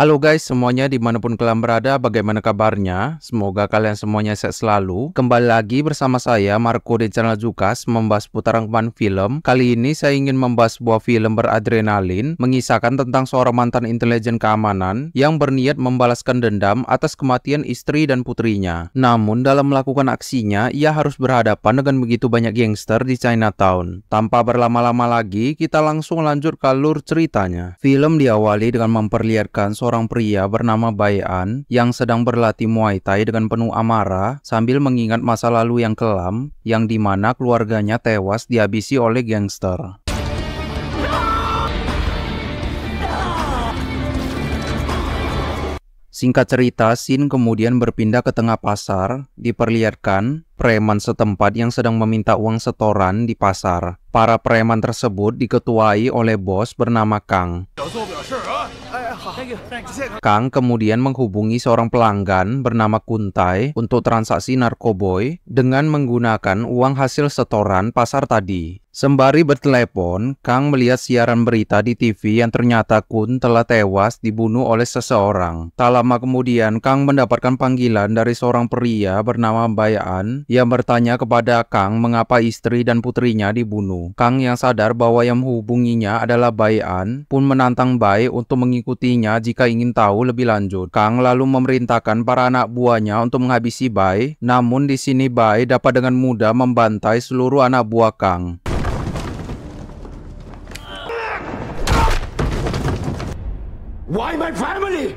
Halo guys semuanya dimanapun kalian berada bagaimana kabarnya Semoga kalian semuanya sehat selalu Kembali lagi bersama saya Marco di channel Jukas Membahas putaran rangkuman film Kali ini saya ingin membahas sebuah film beradrenalin Mengisahkan tentang seorang mantan intelijen keamanan Yang berniat membalaskan dendam atas kematian istri dan putrinya Namun dalam melakukan aksinya Ia harus berhadapan dengan begitu banyak gangster di Chinatown Tanpa berlama-lama lagi kita langsung lanjut ke alur ceritanya Film diawali dengan memperlihatkan seorang seorang pria bernama Bayan yang sedang berlatih Muay Thai dengan penuh amarah sambil mengingat masa lalu yang kelam yang dimana keluarganya tewas dihabisi oleh gangster. Singkat cerita, Sin kemudian berpindah ke tengah pasar, diperlihatkan preman setempat yang sedang meminta uang setoran di pasar. Para preman tersebut diketuai oleh bos bernama Kang. Kang kemudian menghubungi seorang pelanggan bernama Kuntai untuk transaksi narkoboy dengan menggunakan uang hasil setoran pasar tadi. Sembari bertelepon, Kang melihat siaran berita di TV yang ternyata Kun telah tewas dibunuh oleh seseorang. Tak lama kemudian, Kang mendapatkan panggilan dari seorang pria bernama Bayan yang bertanya kepada Kang mengapa istri dan putrinya dibunuh. Kang yang sadar bahwa yang menghubunginya adalah Bayan pun menantang Bai untuk mengikutinya jika ingin tahu lebih lanjut. Kang lalu memerintahkan para anak buahnya untuk menghabisi Bai, namun di sini Bai dapat dengan mudah membantai seluruh anak buah Kang. Why my family?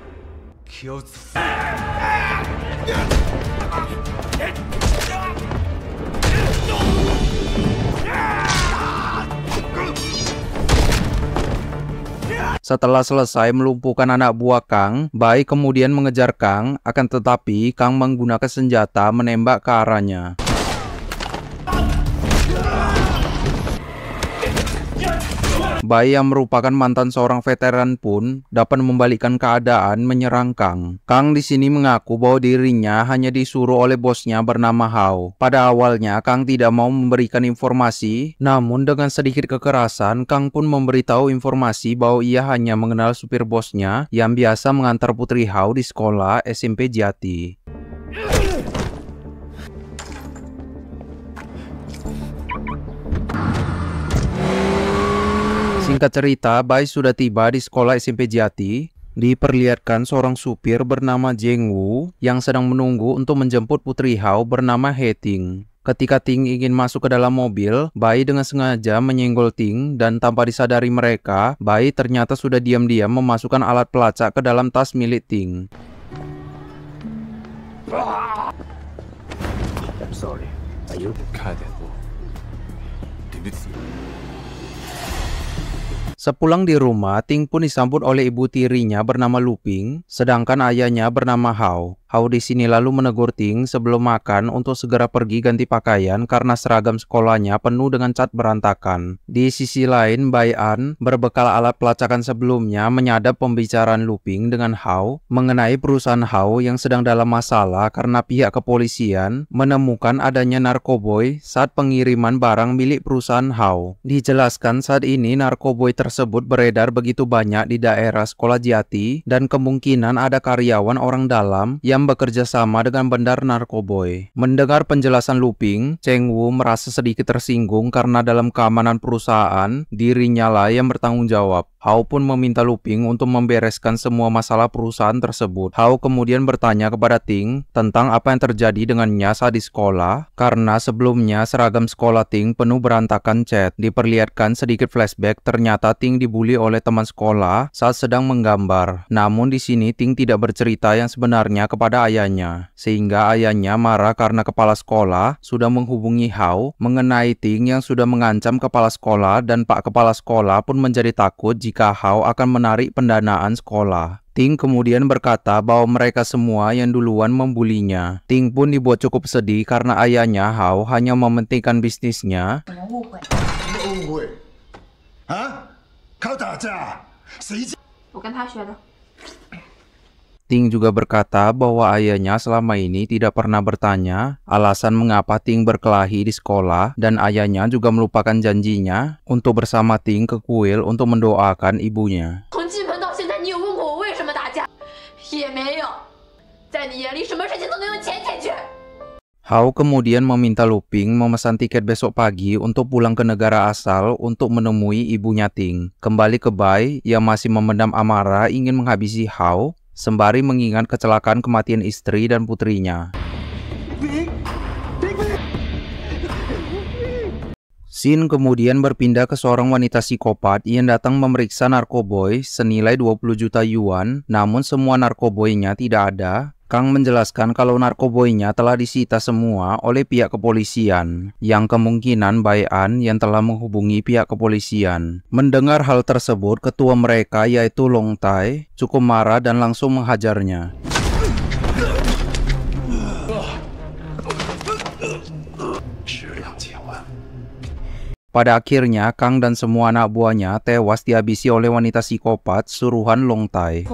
Setelah selesai melumpuhkan anak buah Kang, Bai kemudian mengejar Kang, akan tetapi Kang menggunakan senjata menembak ke arahnya. Bayi yang merupakan mantan seorang veteran pun dapat membalikkan keadaan menyerang Kang. Kang di sini mengaku bahwa dirinya hanya disuruh oleh bosnya bernama Hao. Pada awalnya Kang tidak mau memberikan informasi, namun dengan sedikit kekerasan Kang pun memberitahu informasi bahwa ia hanya mengenal supir bosnya yang biasa mengantar putri Hao di sekolah SMP Jati. Singkat cerita, Bai sudah tiba di sekolah SMP Jati. Diperlihatkan seorang supir bernama Jeng Wu yang sedang menunggu untuk menjemput putri Hao bernama He Ting. Ketika Ting ingin masuk ke dalam mobil, Bai dengan sengaja menyenggol Ting dan tanpa disadari mereka, Bai ternyata sudah diam-diam memasukkan alat pelacak ke dalam tas milik Ting. I'm sorry. Are you? Sepulang di rumah, Ting pun disambut oleh ibu tirinya bernama Luping, sedangkan ayahnya bernama Hao di sini lalu menegur Ting sebelum makan untuk segera pergi ganti pakaian karena seragam sekolahnya penuh dengan cat berantakan. Di sisi lain, Bai An berbekal alat pelacakan sebelumnya menyadap pembicaraan Luping dengan Hao mengenai perusahaan Hao yang sedang dalam masalah karena pihak kepolisian menemukan adanya narkoboy saat pengiriman barang milik perusahaan Hao. Dijelaskan saat ini narkoboy tersebut beredar begitu banyak di daerah sekolah Jati dan kemungkinan ada karyawan orang dalam yang bekerja sama dengan bandar narkoboy. Mendengar penjelasan Luping, Cheng Wu merasa sedikit tersinggung karena dalam keamanan perusahaan, dirinya lah yang bertanggung jawab. Hao pun meminta Luping untuk membereskan semua masalah perusahaan tersebut. Hao kemudian bertanya kepada Ting tentang apa yang terjadi dengan Nyasa di sekolah karena sebelumnya seragam sekolah Ting penuh berantakan cat. Diperlihatkan sedikit flashback ternyata Ting dibully oleh teman sekolah saat sedang menggambar. Namun di sini Ting tidak bercerita yang sebenarnya kepada ayahnya sehingga ayahnya marah karena kepala sekolah sudah menghubungi Hao mengenai Ting yang sudah mengancam kepala sekolah dan Pak kepala sekolah pun menjadi takut jika jika Hao akan menarik pendanaan sekolah. Ting kemudian berkata bahwa mereka semua yang duluan membulinya. Ting pun dibuat cukup sedih karena ayahnya Hao hanya mementingkan bisnisnya. Ting juga berkata bahwa ayahnya selama ini tidak pernah bertanya alasan mengapa Ting berkelahi di sekolah dan ayahnya juga melupakan janjinya untuk bersama Ting ke kuil untuk mendoakan ibunya. Hao kemudian meminta Luping memesan tiket besok pagi untuk pulang ke negara asal untuk menemui ibunya Ting. Kembali ke Bai yang masih memendam amarah ingin menghabisi Hao, sembari mengingat kecelakaan kematian istri dan putrinya. Sin kemudian berpindah ke seorang wanita psikopat yang datang memeriksa narkoboy senilai 20 juta yuan, namun semua narkoboynya tidak ada Kang menjelaskan kalau narkoboynya telah disita semua oleh pihak kepolisian, yang kemungkinan Bayan yang telah menghubungi pihak kepolisian. Mendengar hal tersebut, ketua mereka yaitu Long Tai cukup marah dan langsung menghajarnya. Pada akhirnya, Kang dan semua anak buahnya tewas dihabisi oleh wanita psikopat suruhan Long Tai.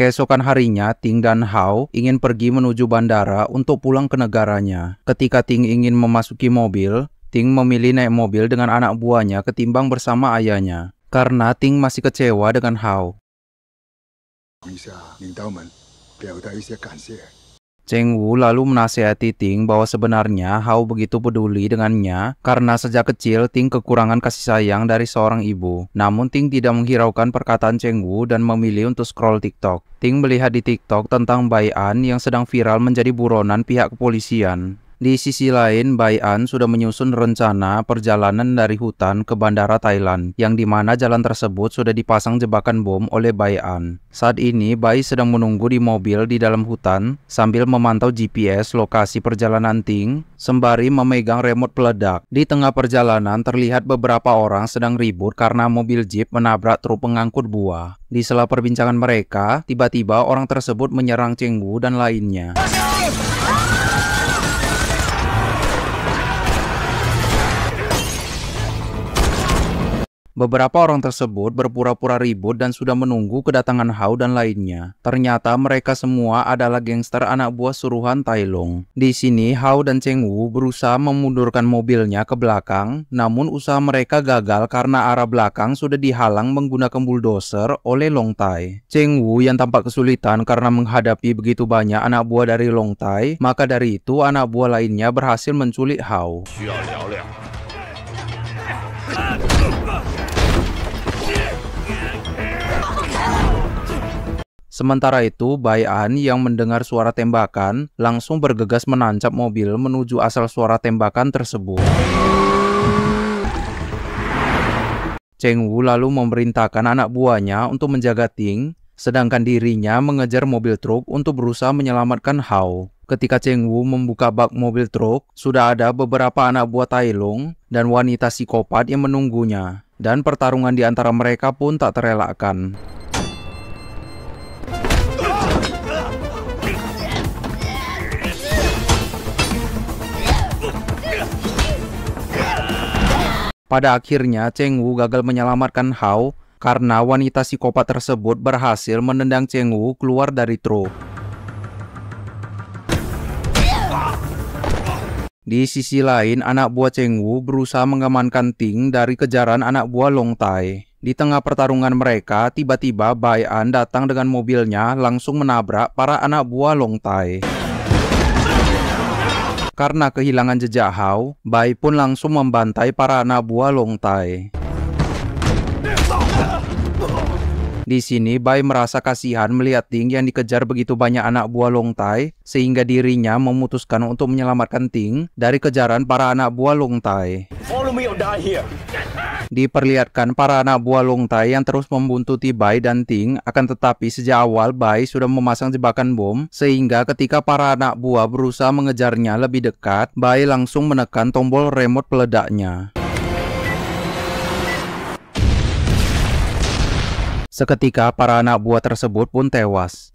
Keesokan harinya, Ting dan Hao ingin pergi menuju bandara untuk pulang ke negaranya. Ketika Ting ingin memasuki mobil, Ting memilih naik mobil dengan anak buahnya ketimbang bersama ayahnya. Karena Ting masih kecewa dengan Hao. Cheng Wu lalu menasihati Ting bahwa sebenarnya Hao begitu peduli dengannya karena sejak kecil Ting kekurangan kasih sayang dari seorang ibu. Namun Ting tidak menghiraukan perkataan Cheng Wu dan memilih untuk scroll TikTok. Ting melihat di TikTok tentang An yang sedang viral menjadi buronan pihak kepolisian. Di sisi lain, Bai An sudah menyusun rencana perjalanan dari hutan ke bandara Thailand, yang di mana jalan tersebut sudah dipasang jebakan bom oleh Bai An. Saat ini, Bai sedang menunggu di mobil di dalam hutan sambil memantau GPS lokasi perjalanan Ting, sembari memegang remote peledak. Di tengah perjalanan, terlihat beberapa orang sedang ribut karena mobil jeep menabrak truk pengangkut buah. Di sela perbincangan mereka, tiba-tiba orang tersebut menyerang Cheng Wu dan lainnya. Beberapa orang tersebut berpura-pura ribut dan sudah menunggu kedatangan Hao dan lainnya. Ternyata mereka semua adalah gangster anak buah suruhan Tai Long. Di sini Hao dan Cheng Wu berusaha memundurkan mobilnya ke belakang, namun usaha mereka gagal karena arah belakang sudah dihalang menggunakan bulldozer oleh Long Tai. Cheng Wu yang tampak kesulitan karena menghadapi begitu banyak anak buah dari Long Tai, maka dari itu anak buah lainnya berhasil menculik Hao. Sementara itu, Bayan yang mendengar suara tembakan langsung bergegas menancap mobil menuju asal suara tembakan tersebut. Cheng Wu lalu memerintahkan anak buahnya untuk menjaga Ting, sedangkan dirinya mengejar mobil truk untuk berusaha menyelamatkan Hao. Ketika Cheng Wu membuka bak mobil truk, sudah ada beberapa anak buah Tai Lung dan wanita psikopat yang menunggunya. Dan pertarungan di antara mereka pun tak terelakkan. Pada akhirnya, Cheng Wu gagal menyelamatkan Hao karena wanita psikopat tersebut berhasil menendang Cheng Wu keluar dari truk. Di sisi lain, anak buah Cheng Wu berusaha mengamankan Ting dari kejaran anak buah Long Tai. Di tengah pertarungan mereka, tiba-tiba Bai An datang dengan mobilnya langsung menabrak para anak buah Long Tai. Karena kehilangan jejak Hao, Bai pun langsung membantai para anak buah Long Tai. Di sini, Bai merasa kasihan melihat Ting yang dikejar begitu banyak anak buah Long Tai, sehingga dirinya memutuskan untuk menyelamatkan Ting dari kejaran para anak buah Long Tai diperlihatkan para anak buah Longtai yang terus membuntuti Bai dan Ting, akan tetapi sejak awal Bai sudah memasang jebakan bom, sehingga ketika para anak buah berusaha mengejarnya lebih dekat, Bai langsung menekan tombol remote peledaknya. Seketika para anak buah tersebut pun tewas.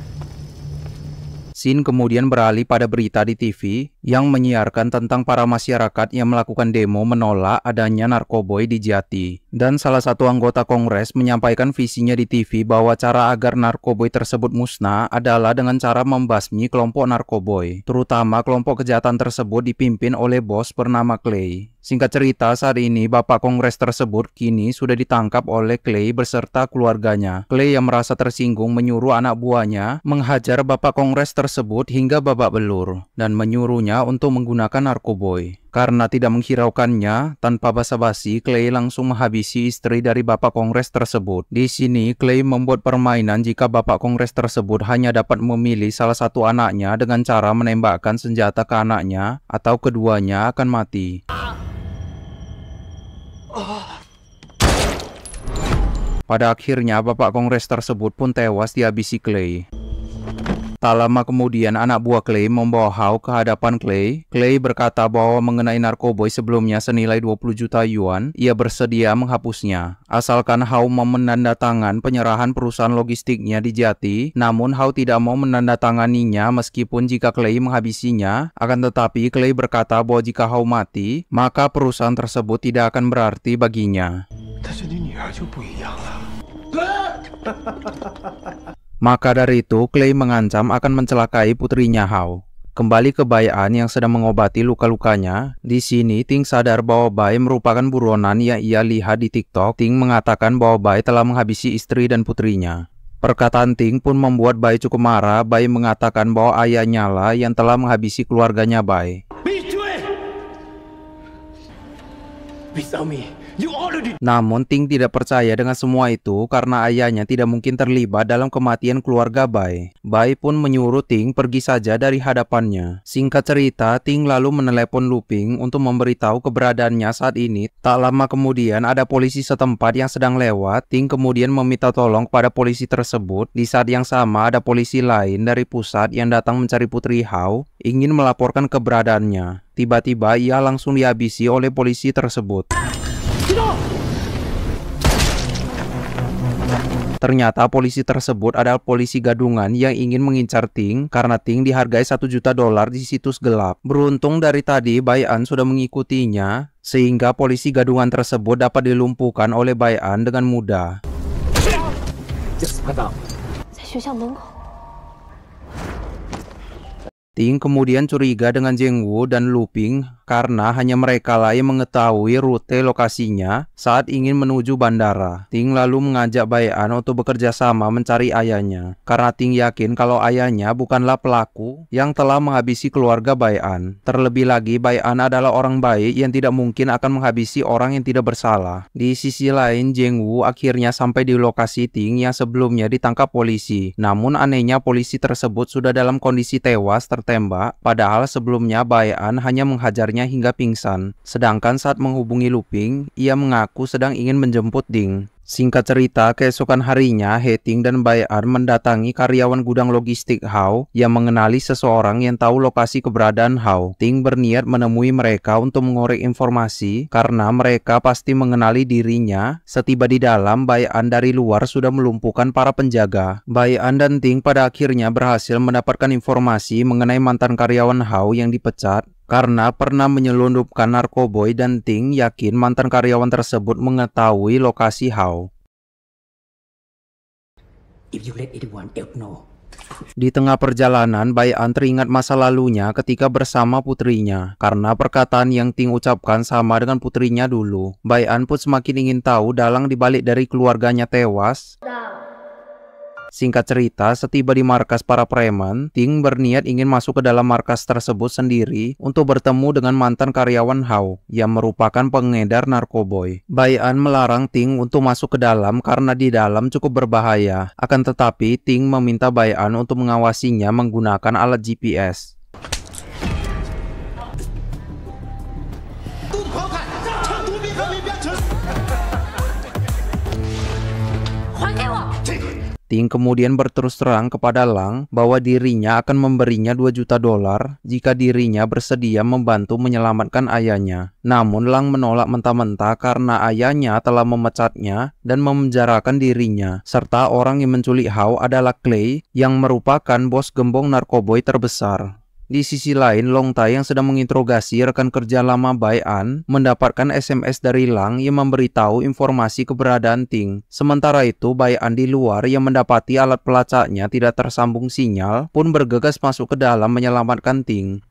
Sin kemudian beralih pada berita di TV yang menyiarkan tentang para masyarakat yang melakukan demo menolak adanya narkoboy di Jati. Dan salah satu anggota Kongres menyampaikan visinya di TV bahwa cara agar narkoboy tersebut musnah adalah dengan cara membasmi kelompok narkoboy, terutama kelompok kejahatan tersebut dipimpin oleh bos bernama Clay. Singkat cerita, saat ini Bapak Kongres tersebut kini sudah ditangkap oleh Clay beserta keluarganya. Clay yang merasa tersinggung menyuruh anak buahnya menghajar Bapak Kongres tersebut hingga babak belur dan menyuruhnya untuk menggunakan narkoboy. Karena tidak menghiraukannya, tanpa basa-basi, Clay langsung menghabisi istri dari Bapak Kongres tersebut. Di sini, Clay membuat permainan jika Bapak Kongres tersebut hanya dapat memilih salah satu anaknya dengan cara menembakkan senjata ke anaknya atau keduanya akan mati. Pada akhirnya, Bapak Kongres tersebut pun tewas dihabisi Clay. Tak lama kemudian anak buah Clay membawa Hao ke hadapan Clay. Clay berkata bahwa mengenai narkoboy sebelumnya senilai 20 juta yuan, ia bersedia menghapusnya. Asalkan Hao mau menandatangan penyerahan perusahaan logistiknya di Jati, namun Hao tidak mau menandatanganinya meskipun jika Clay menghabisinya. Akan tetapi Clay berkata bahwa jika Hao mati, maka perusahaan tersebut tidak akan berarti baginya. Maka dari itu, Clay mengancam akan mencelakai putrinya Hao. Kembali ke Bayaan yang sedang mengobati luka-lukanya, di sini Ting sadar bahwa Bai merupakan buronan yang ia lihat di TikTok. Ting mengatakan bahwa Bai telah menghabisi istri dan putrinya. Perkataan Ting pun membuat Bai cukup marah. Bai mengatakan bahwa ayahnya lah yang telah menghabisi keluarganya Bai. Bisa namun Ting tidak percaya dengan semua itu karena ayahnya tidak mungkin terlibat dalam kematian keluarga Bai. Bai pun menyuruh Ting pergi saja dari hadapannya. Singkat cerita, Ting lalu menelepon Luping untuk memberitahu keberadaannya saat ini. Tak lama kemudian ada polisi setempat yang sedang lewat. Ting kemudian meminta tolong kepada polisi tersebut. Di saat yang sama ada polisi lain dari pusat yang datang mencari Putri Hao ingin melaporkan keberadaannya. Tiba-tiba ia langsung dihabisi oleh polisi tersebut. Ternyata polisi tersebut adalah polisi gadungan yang ingin mengincar Ting karena Ting dihargai 1 juta dolar di situs gelap. Beruntung dari tadi Bayan sudah mengikutinya sehingga polisi gadungan tersebut dapat dilumpuhkan oleh Bayan dengan mudah. Ting kemudian curiga dengan Jeng Wu dan Lu Ping karena hanya mereka lah yang mengetahui rute lokasinya saat ingin menuju bandara. Ting lalu mengajak Bayan untuk bekerja sama mencari ayahnya, karena Ting yakin kalau ayahnya bukanlah pelaku yang telah menghabisi keluarga Bayan. Terlebih lagi, Bayan adalah orang baik yang tidak mungkin akan menghabisi orang yang tidak bersalah. Di sisi lain, Jeng Wu akhirnya sampai di lokasi Ting yang sebelumnya ditangkap polisi. Namun anehnya polisi tersebut sudah dalam kondisi tewas tertembak, padahal sebelumnya Bayan hanya menghajarnya pacarnya hingga pingsan. Sedangkan saat menghubungi Luping, ia mengaku sedang ingin menjemput Ding. Singkat cerita, keesokan harinya, Heting dan Bayar mendatangi karyawan gudang logistik Hao yang mengenali seseorang yang tahu lokasi keberadaan Hao. Ting berniat menemui mereka untuk mengorek informasi karena mereka pasti mengenali dirinya. Setiba di dalam, Bayan dari luar sudah melumpuhkan para penjaga. Bayan dan Ting pada akhirnya berhasil mendapatkan informasi mengenai mantan karyawan Hao yang dipecat karena pernah menyelundupkan narkoboy dan Ting yakin mantan karyawan tersebut mengetahui lokasi Hao. Di tengah perjalanan, Bai teringat masa lalunya ketika bersama putrinya. Karena perkataan yang Ting ucapkan sama dengan putrinya dulu, Bai pun semakin ingin tahu dalang dibalik dari keluarganya tewas. Nah. Singkat cerita, setiba di markas para preman, Ting berniat ingin masuk ke dalam markas tersebut sendiri untuk bertemu dengan mantan karyawan Hao yang merupakan pengedar narkoboy. Bayan melarang Ting untuk masuk ke dalam karena di dalam cukup berbahaya. Akan tetapi, Ting meminta Bayan untuk mengawasinya menggunakan alat GPS. Ting kemudian berterus terang kepada Lang bahwa dirinya akan memberinya 2 juta dolar jika dirinya bersedia membantu menyelamatkan ayahnya. Namun Lang menolak mentah-mentah karena ayahnya telah memecatnya dan memenjarakan dirinya. Serta orang yang menculik Hao adalah Clay yang merupakan bos gembong narkoboy terbesar. Di sisi lain, Long Tai yang sedang menginterogasi rekan kerja lama Bai An mendapatkan SMS dari Lang yang memberitahu informasi keberadaan Ting. Sementara itu, Bai An di luar yang mendapati alat pelacaknya tidak tersambung sinyal pun bergegas masuk ke dalam menyelamatkan Ting.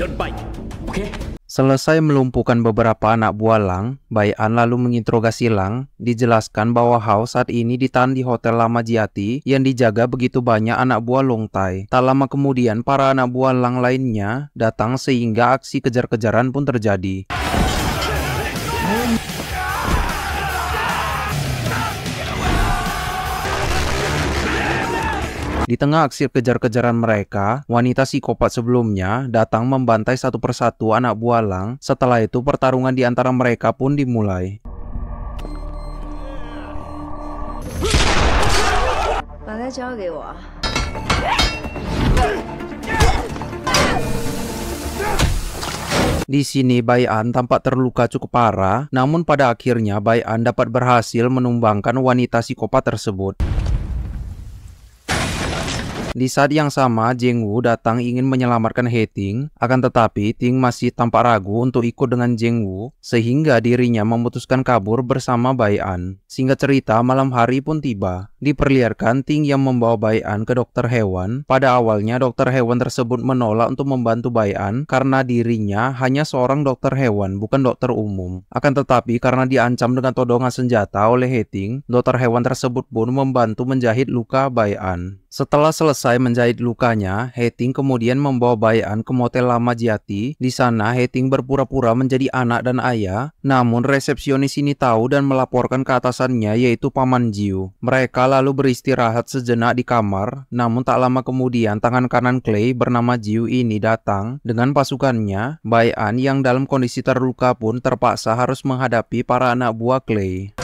don't bite. Oke? Selesai melumpuhkan beberapa anak buah Lang, Bai An lalu menginterogasi Lang. Dijelaskan bahwa Hao saat ini ditahan di hotel lama Jiati yang dijaga begitu banyak anak buah Long Tai. Tak lama kemudian para anak buah Lang lainnya datang sehingga aksi kejar-kejaran pun terjadi. Di tengah aksi kejar-kejaran mereka, wanita psikopat sebelumnya datang membantai satu persatu anak buah Lang. Setelah itu pertarungan di antara mereka pun dimulai. Di sini Bayan tampak terluka cukup parah, namun pada akhirnya Bayan dapat berhasil menumbangkan wanita psikopat tersebut. Di saat yang sama, Jeng Wu datang ingin menyelamatkan Ting, akan tetapi Ting masih tampak ragu untuk ikut dengan Jeng Wu, sehingga dirinya memutuskan kabur bersama Bai An. Singkat cerita, malam hari pun tiba. Diperlihatkan Ting yang membawa Bai An ke dokter hewan. Pada awalnya, dokter hewan tersebut menolak untuk membantu Bai An karena dirinya hanya seorang dokter hewan, bukan dokter umum. Akan tetapi, karena diancam dengan todongan senjata oleh Ting, dokter hewan tersebut pun membantu menjahit luka Bai An. Setelah selesai menjahit lukanya, Hating kemudian membawa Bayan ke motel lama Jati. Di sana, Hating berpura-pura menjadi anak dan ayah. Namun, resepsionis ini tahu dan melaporkan ke atasannya yaitu Paman Jiu. Mereka lalu beristirahat sejenak di kamar. Namun, tak lama kemudian tangan kanan Clay bernama Jiu ini datang dengan pasukannya. Bayan yang dalam kondisi terluka pun terpaksa harus menghadapi para anak buah Clay.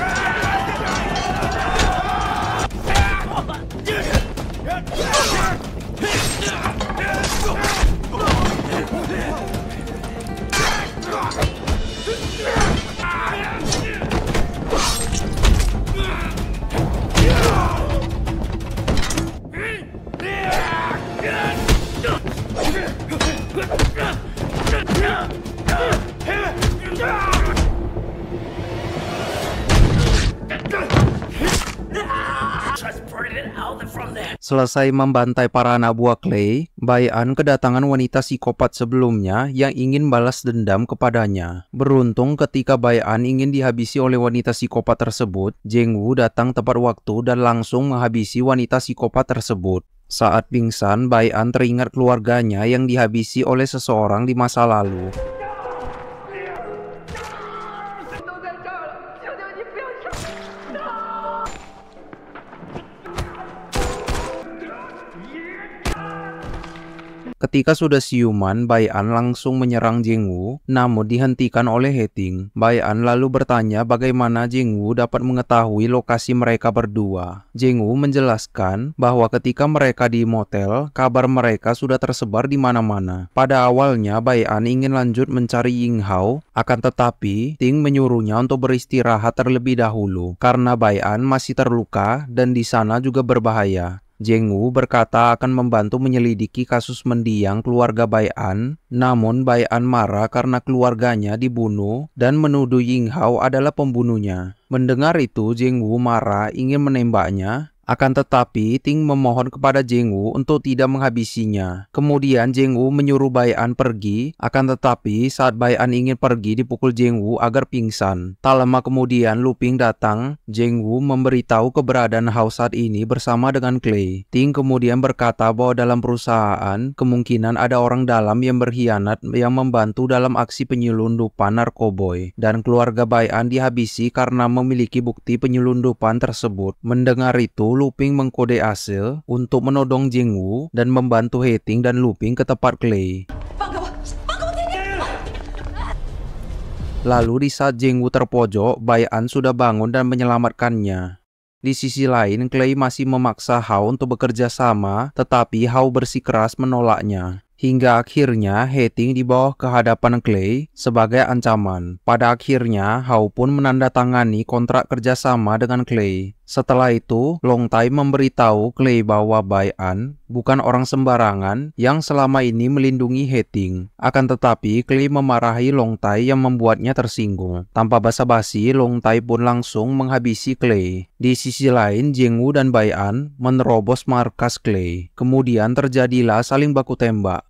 Selesai membantai para anak buah Clay, Bai An kedatangan wanita psikopat sebelumnya yang ingin balas dendam kepadanya. Beruntung ketika Bai ingin dihabisi oleh wanita psikopat tersebut, Jeng Wu datang tepat waktu dan langsung menghabisi wanita psikopat tersebut. Saat pingsan, Bai teringat keluarganya yang dihabisi oleh seseorang di masa lalu. Ketika sudah siuman, Bai An langsung menyerang Jing Wu, namun dihentikan oleh He Ting. Bai An lalu bertanya bagaimana Jing Wu dapat mengetahui lokasi mereka berdua. Jing Wu menjelaskan bahwa ketika mereka di motel, kabar mereka sudah tersebar di mana-mana. Pada awalnya, Bai An ingin lanjut mencari Ying Hao, akan tetapi Ting menyuruhnya untuk beristirahat terlebih dahulu karena Bai An masih terluka dan di sana juga berbahaya. Wu berkata akan membantu menyelidiki kasus mendiang keluarga Baian, namun Baian marah karena keluarganya dibunuh dan menuduh Ying Hao adalah pembunuhnya. Mendengar itu, Wu marah ingin menembaknya, akan tetapi, Ting memohon kepada Jengwu untuk tidak menghabisinya. Kemudian Jengwu menyuruh Bayan pergi, akan tetapi saat Bayan ingin pergi dipukul Jengwu agar pingsan. Tak lama kemudian Luping datang, Jengwu memberitahu keberadaan Hao saat ini bersama dengan Clay. Ting kemudian berkata bahwa dalam perusahaan, kemungkinan ada orang dalam yang berkhianat yang membantu dalam aksi penyelundupan narkoboy. Dan keluarga Bayan dihabisi karena memiliki bukti penyelundupan tersebut. Mendengar itu, Luping mengkode Asil untuk menodong Jingwu dan membantu Hating dan Luping ke tempat Clay. Lalu di saat Jingwu terpojok, Bai An sudah bangun dan menyelamatkannya. Di sisi lain, Clay masih memaksa Hao untuk bekerja sama, tetapi Hao bersikeras menolaknya. Hingga akhirnya Hating dibawa ke hadapan Clay sebagai ancaman. Pada akhirnya, Hao pun menandatangani kontrak kerjasama dengan Clay. Setelah itu, Long Tai memberitahu Clay bahwa Bai An bukan orang sembarangan yang selama ini melindungi Heting. Akan tetapi, Clay memarahi Long Tai yang membuatnya tersinggung. Tanpa basa-basi, Long Tai pun langsung menghabisi Clay. Di sisi lain, Wu dan Bai An menerobos markas Clay. Kemudian terjadilah saling baku tembak.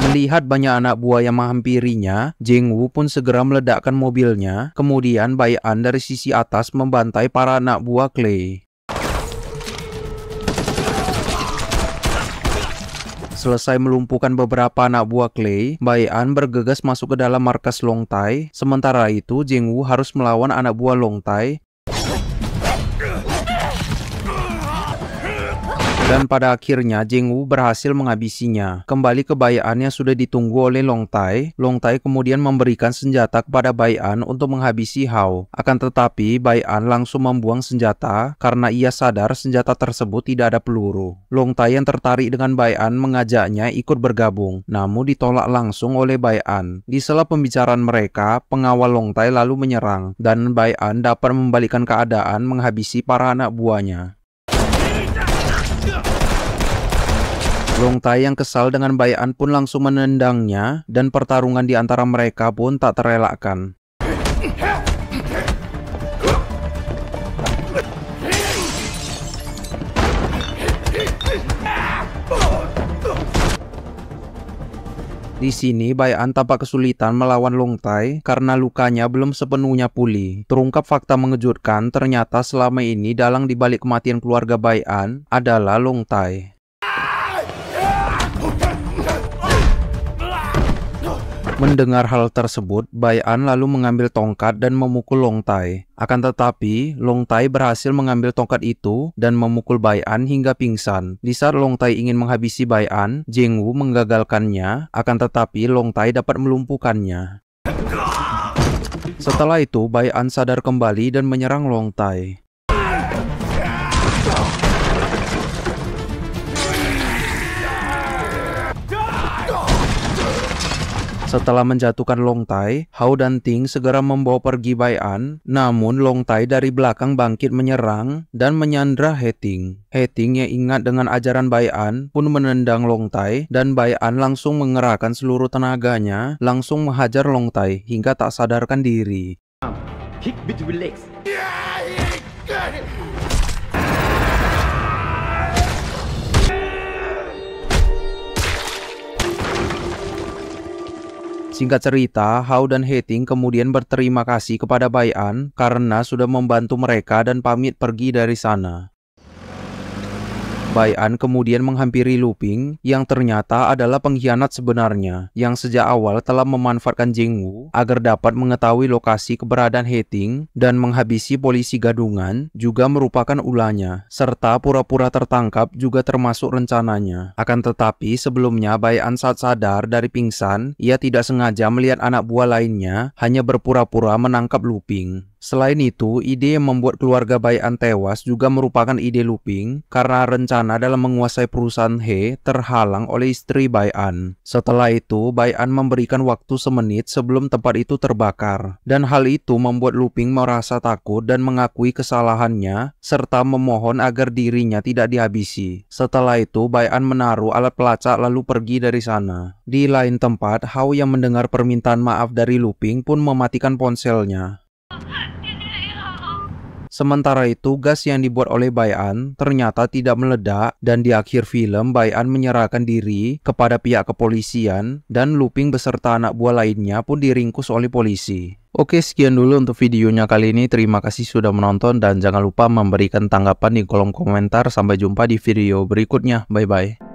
Melihat banyak anak buah yang menghampirinya, Jing Wu pun segera meledakkan mobilnya, kemudian Bai An dari sisi atas membantai para anak buah Clay. Selesai melumpuhkan beberapa anak buah Clay, Bai An bergegas masuk ke dalam markas Longtai. Sementara itu, Jing Wu harus melawan anak buah Longtai Dan pada akhirnya Jing Wu berhasil menghabisinya. Kembali ke Bai'an yang sudah ditunggu oleh Long Tai, Long Tai kemudian memberikan senjata kepada Bai'an untuk menghabisi Hao. Akan tetapi Bai'an langsung membuang senjata karena ia sadar senjata tersebut tidak ada peluru. Long Tai yang tertarik dengan Bai'an mengajaknya ikut bergabung, namun ditolak langsung oleh Bai'an. Di sela pembicaraan mereka, pengawal Long Tai lalu menyerang dan Bai'an dapat membalikan keadaan menghabisi para anak buahnya. Long Tai yang kesal dengan Bayan pun langsung menendangnya dan pertarungan di antara mereka pun tak terelakkan. Di sini, Bayan tampak kesulitan melawan Long Tai karena lukanya belum sepenuhnya pulih. Terungkap fakta mengejutkan, ternyata selama ini dalang dibalik kematian keluarga Bayan adalah Long Tai. Mendengar hal tersebut, Bai lalu mengambil tongkat dan memukul Long Tai. Akan tetapi, Long Tai berhasil mengambil tongkat itu dan memukul Bai hingga pingsan. Di saat Long Tai ingin menghabisi Bai An, Jeng Wu menggagalkannya, akan tetapi Long Tai dapat melumpuhkannya. Setelah itu, Bai sadar kembali dan menyerang Long Tai. Setelah menjatuhkan Long Tai, Hao dan Ting segera membawa pergi Bai An. Namun Long Tai dari belakang bangkit menyerang dan menyandra He Ting. He Ting yang ingat dengan ajaran Bai An pun menendang Long Tai dan Bai An langsung mengerahkan seluruh tenaganya langsung menghajar Long Tai hingga tak sadarkan diri. Kick between legs. Singkat cerita, Hao dan Heting kemudian berterima kasih kepada Baian karena sudah membantu mereka dan pamit pergi dari sana. Baian kemudian menghampiri Luping yang ternyata adalah pengkhianat sebenarnya yang sejak awal telah memanfaatkan Jingwu agar dapat mengetahui lokasi keberadaan Heting dan menghabisi polisi gadungan juga merupakan ulahnya serta pura-pura tertangkap juga termasuk rencananya. Akan tetapi sebelumnya Baian saat sadar dari pingsan ia tidak sengaja melihat anak buah lainnya hanya berpura-pura menangkap Luping. Selain itu, ide yang membuat keluarga Bayan tewas juga merupakan ide Luping karena rencana dalam menguasai perusahaan He terhalang oleh istri Bayan. Setelah itu, Bayan memberikan waktu semenit sebelum tempat itu terbakar dan hal itu membuat Luping merasa takut dan mengakui kesalahannya serta memohon agar dirinya tidak dihabisi. Setelah itu, Bayan menaruh alat pelacak lalu pergi dari sana. Di lain tempat, Hao yang mendengar permintaan maaf dari Luping pun mematikan ponselnya. Sementara itu, gas yang dibuat oleh Bayan ternyata tidak meledak dan di akhir film Bayan menyerahkan diri kepada pihak kepolisian dan Luping beserta anak buah lainnya pun diringkus oleh polisi. Oke, sekian dulu untuk videonya kali ini. Terima kasih sudah menonton dan jangan lupa memberikan tanggapan di kolom komentar. Sampai jumpa di video berikutnya. Bye-bye.